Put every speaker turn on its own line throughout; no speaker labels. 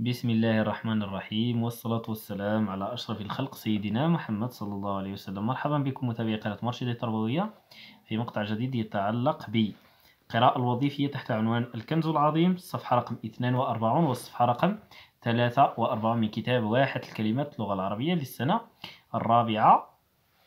بسم الله الرحمن الرحيم والصلاة والسلام على أشرف الخلق سيدنا محمد صلى الله عليه وسلم مرحبا بكم متابعي قناة مرشدة تربوية في مقطع جديد يتعلق بالقراءة الوظيفية تحت عنوان الكنز العظيم الصفحة رقم 42 والصفحة رقم 43 من كتاب واحد الكلمات اللغة العربية للسنة الرابعة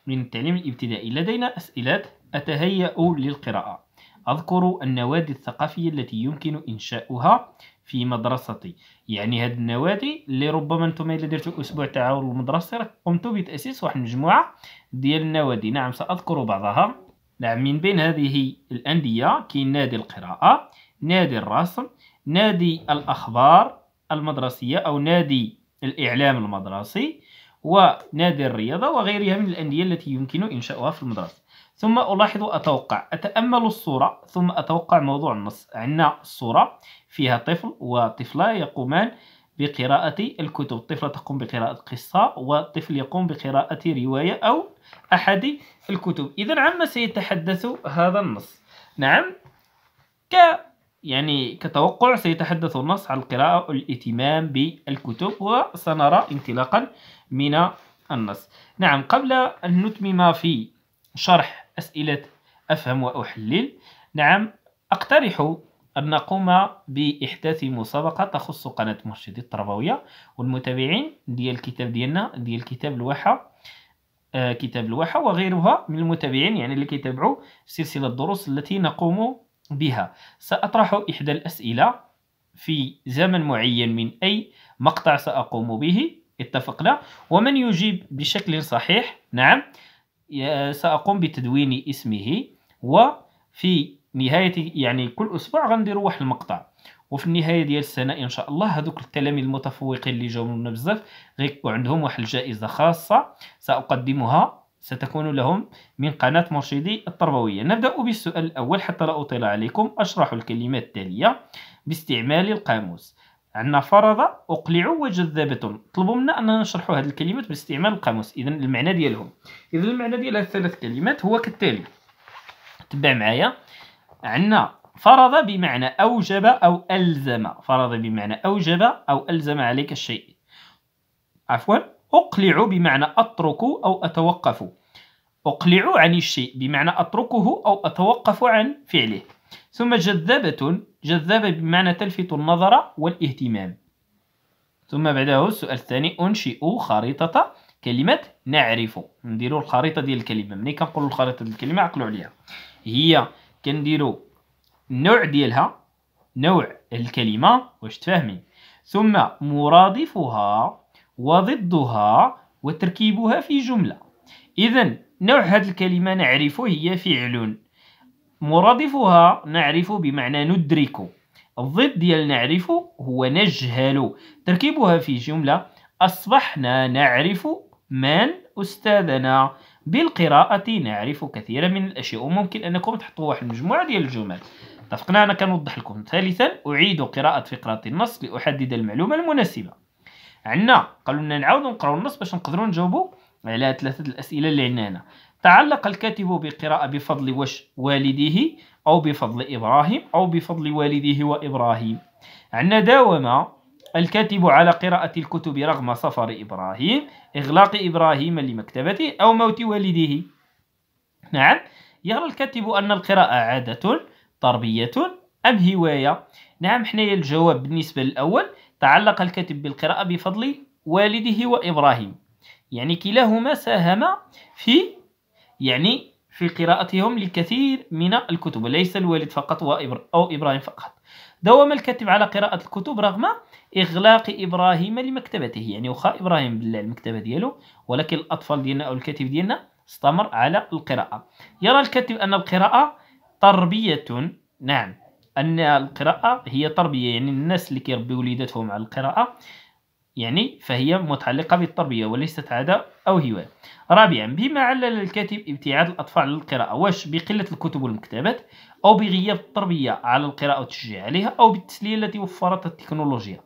من التعليم الابتدائي لدينا أسئلة أتهيأ للقراءة أذكر النوادي الثقافية التي يمكن إنشاؤها في مدرستي يعني هاد النوادي اللي ربما انتم الا درتوا اسبوع تعاون المدرسي راه قمتوا بتاسيس واحد المجموعه ديال النوادي نعم ساذكر بعضها نعم من بين هذه الانديه كاين نادي القراءه نادي الرسم نادي الاخبار المدرسيه او نادي الاعلام المدرسي ونادي الرياضه وغيرها من الانديه التي يمكن انشاؤها في المدرسه ثم ألاحظ أتوقع أتأمل الصورة ثم أتوقع موضوع النص عندنا الصورة فيها طفل وطفلة يقومان بقراءة الكتب الطفلة تقوم بقراءة قصة والطفل يقوم بقراءة رواية أو أحد الكتب إذا عما سيتحدث هذا النص نعم ك يعني كتوقع سيتحدث النص عن القراءة والاهتمام بالكتب وسنرى انطلاقا من النص نعم قبل أن نتمم في شرح أسئلة أفهم وأحلل نعم أقترح أن نقوم بإحداث مسابقة تخص قناة مرشدي التربوية والمتابعين ديال الكتاب ديالنا ديال كتاب الواحة آه كتاب الواحة وغيرها من المتابعين يعني اللي كيتابعوا سلسلة الدروس التي نقوم بها سأطرح إحدى الأسئلة في زمن معين من أي مقطع سأقوم به اتفقنا ومن يجيب بشكل صحيح نعم ساقوم بتدوين اسمه وفي نهايه يعني كل اسبوع غندير واحد المقطع وفي النهايه ديال السنه ان شاء الله هذوك التلاميذ المتفوقين اللي جاوبونا بزاف غيكون عندهم واحد الجائزه خاصه ساقدمها ستكون لهم من قناه مرشدي التربويه نبدا بالسؤال الاول حتى لا اطيل عليكم اشرح الكلمات التاليه باستعمال القاموس عندنا فرض اقلعوا وجذبتهم طلبوا منا اننا نشرحوا هذه الكلمات باستعمال القاموس اذا المعنى ديالهم اذا المعنى ديال هذه الثلاث كلمات هو كالتالي تبع معايا عندنا فرض بمعنى اوجب او الزم فرض بمعنى اوجب او الزم عليك الشيء عفوا اقلع بمعنى اترك او اتوقف اقلع عن الشيء بمعنى اتركه او اتوقف عن فعله ثم جذابة جذابة بمعنى تلفت النظر والاهتمام ثم بعده السؤال الثاني أنشئ خريطة كلمة نعرف نديرو الخريطة ديال الكلمة ملي كنقولو الخريطة ديال الكلمة عقلوا عليها هي كنديرو النوع ديالها نوع الكلمة واش تفهمي ثم مرادفها وضدها وتركيبها في جملة إذا نوع هذه الكلمة نعرف هي فعل مرادفها نعرف بمعنى ندرك الضد ديال نعرف هو نجهل تركيبها في جملة أصبحنا نعرف من أستاذنا بالقراءة نعرف كثيرا من الأشياء وممكن أنكم تحطوا واحد المجموعة ديال الجمل اتفقنا أنا كنوضح لكم ثالثا أعيد قراءة فقرة النص لأحدد المعلومة المناسبة عندنا قالوا لنا نعاودوا نقراو النص باش نقدروا نجاوبوا على ثلاثة الأسئلة اللي عندنا تعلق الكاتب بالقراءة بفضل وش والده أو بفضل إبراهيم أو بفضل والده وإبراهيم عندنا داوم الكاتب على قراءة الكتب رغم سفر إبراهيم إغلاق إبراهيم لمكتبته أو موت والده نعم يرى الكاتب أن القراءة عادة تربية أم هواية نعم حنايا الجواب بالنسبة للأول تعلق الكاتب بالقراءة بفضل والده وإبراهيم يعني كلاهما ساهم في يعني في قراءتهم لكثير من الكتب ليس الوالد فقط أو إبراهيم فقط دوم الكاتب على قراءة الكتب رغم إغلاق إبراهيم لمكتبته يعني وخا إبراهيم بالله المكتبة ديالو ولكن الأطفال ديالنا أو الكاتب ديالنا استمر على القراءة يرى الكاتب أن القراءة تربية نعم أن القراءة هي تربية يعني الناس اللي كيربيو وليداتهم على القراءة يعني فهي متعلقة بالتربية وليست عادة أو هواية رابعا بما علل الكاتب ابتعاد الأطفال للقراءة واش بقلة الكتب والمكتبات أو بغياب التربية على القراءة والتشجيع عليها أو بالتسلية التي وفرتها التكنولوجيا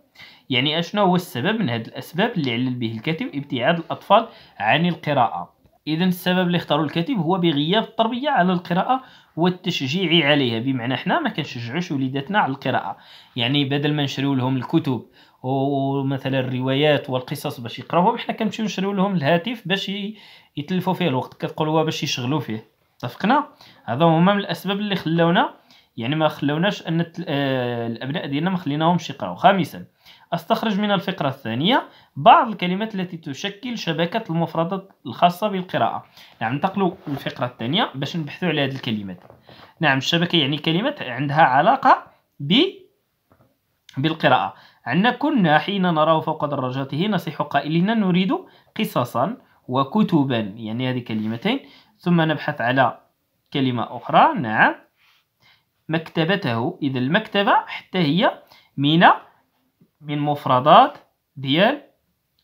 يعني أشنو هو السبب من هذه الأسباب اللي علل به الكاتب ابتعاد الأطفال عن القراءة إذا السبب اللي اختاره الكاتب هو بغياب التربية على القراءة والتشجيع عليها بمعنى حنا ما كنشجعوش وليداتنا على القراءة يعني بدل ما نشريو لهم الكتب ومثلا الروايات والقصص باش يقراوها وحنا كنمشيو نشريو لهم الهاتف باش يتلفوا فيه الوقت كتقولوا هو باش يشغلوا فيه اتفقنا هذا هما من الاسباب اللي خلاونا يعني ما خلوناش ان آه، الابناء ديالنا ما خليناهمش يقراو خامسا استخرج من الفقره الثانيه بعض الكلمات التي تشكل شبكه المفردات الخاصه بالقراءه نعم ننتقلوا للفقره الثانيه باش نبحثوا على هذه الكلمات نعم الشبكه يعني كلمات عندها علاقه ب بالقراءه عندنا كنا حين نراه فوق دراجاته نصيح قائلين نريد قصصا وكتبا يعني هذه كلمتين ثم نبحث على كلمة أخرى نعم مكتبته إذا المكتبة حتى هي من من مفردات ديال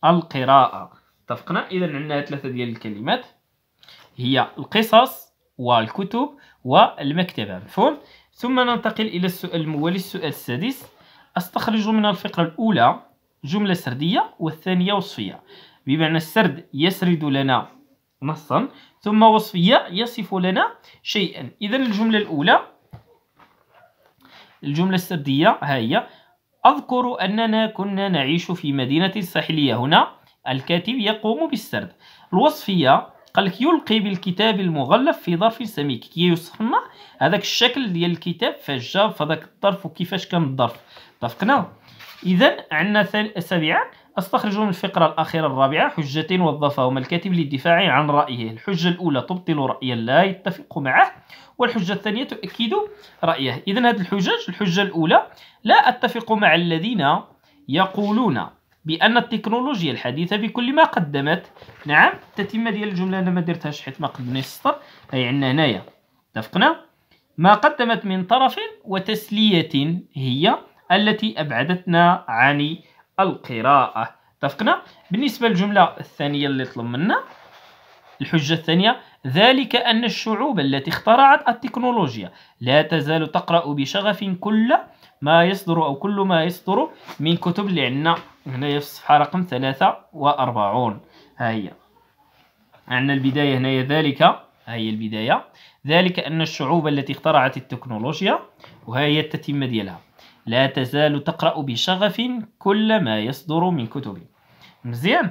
القراءة اتفقنا إذا عندنا ثلاثة ديال الكلمات هي القصص والكتب والمكتبة مفهوم ثم ننتقل إلى السؤال الموالي السؤال السادس أستخرج من الفقرة الأولى جملة سردية والثانية وصفية بمعنى السرد يسرد لنا نصا ثم وصفية يصف لنا شيئا إذا الجملة الأولى الجملة السردية ها هي أذكر أننا كنا نعيش في مدينة ساحلية هنا الكاتب يقوم بالسرد الوصفية قال لك يلقي بالكتاب المغلف في ظرف سميك كي يوصف لنا هذاك الشكل ديال الكتاب فاش جا فذاك الظرف وكيفاش كان الظرف اتفقنا اذا عندنا سابعا استخرج من الفقره الاخيره الرابعه حجتين وظفهما الكاتب للدفاع عن رايه الحجه الاولى تبطل رايا لا يتفق معه والحجه الثانيه تؤكد رايه اذا هذه الحجج الحجه الاولى لا اتفق مع الذين يقولون بان التكنولوجيا الحديثه بكل ما قدمت نعم التتمه ديال الجمله انا ما درتهاش حيت ما قدمنيش السطر هي عندنا هنايا اتفقنا ما قدمت من طرف وتسليه هي التي أبعدتنا عن القراءة اتفقنا بالنسبة للجملة الثانية اللي طلب منا الحجة الثانية ذلك أن الشعوب التي اخترعت التكنولوجيا لا تزال تقرأ بشغف كل ما يصدر أو كل ما يصدر من كتب اللي عندنا هنا في الصفحة رقم 43 ها هي عندنا البداية هنايا ذلك ها هي البداية ذلك أن الشعوب التي اخترعت التكنولوجيا وها هي التتمة ديالها لا تزال تقرأ بشغف كل ما يصدر من كتب مزيان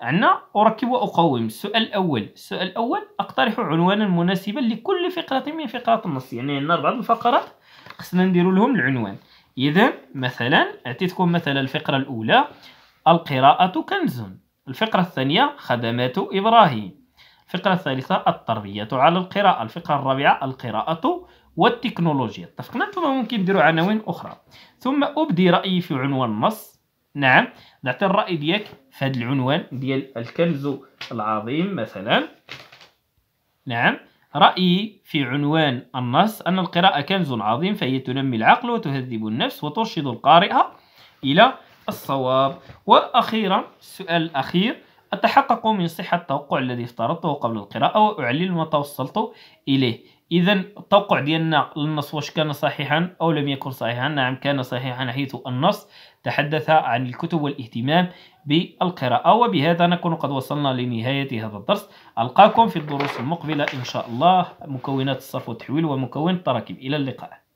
عندنا أركب وأقوم السؤال الأول السؤال الأول أقترح عنوانا مناسبا لكل فقرة من فقرات النص يعني عندنا بعض الفقرات خصنا نديرو لهم العنوان إذا مثلا أعطيتكم مثلا الفقرة الأولى القراءة كنز الفقرة الثانية خدمات إبراهيم الفقرة الثالثة التربية على القراءة الفقرة الرابعة القراءة والتكنولوجيا اتفقنا ثم ممكن نديروا عناوين اخرى ثم ابدي رايي في عنوان النص نعم نعطي الراي ديالك في هذا العنوان ديال الكنز العظيم مثلا نعم رايي في عنوان النص ان القراءه كنز عظيم فهي تنمي العقل وتهذب النفس وترشد القارئ الى الصواب واخيرا السؤال الاخير أتحقق من صحة التوقع الذي افترضته قبل القراءة واعلل ما توصلت إليه إذا التوقع ديالنا للنص واش كان صحيحا أو لم يكن صحيحا نعم كان صحيحا حيث النص تحدث عن الكتب والاهتمام بالقراءة وبهذا نكون قد وصلنا لنهاية هذا الدرس ألقاكم في الدروس المقبلة إن شاء الله مكونات الصرف والتحويل ومكون التراكيب إلى اللقاء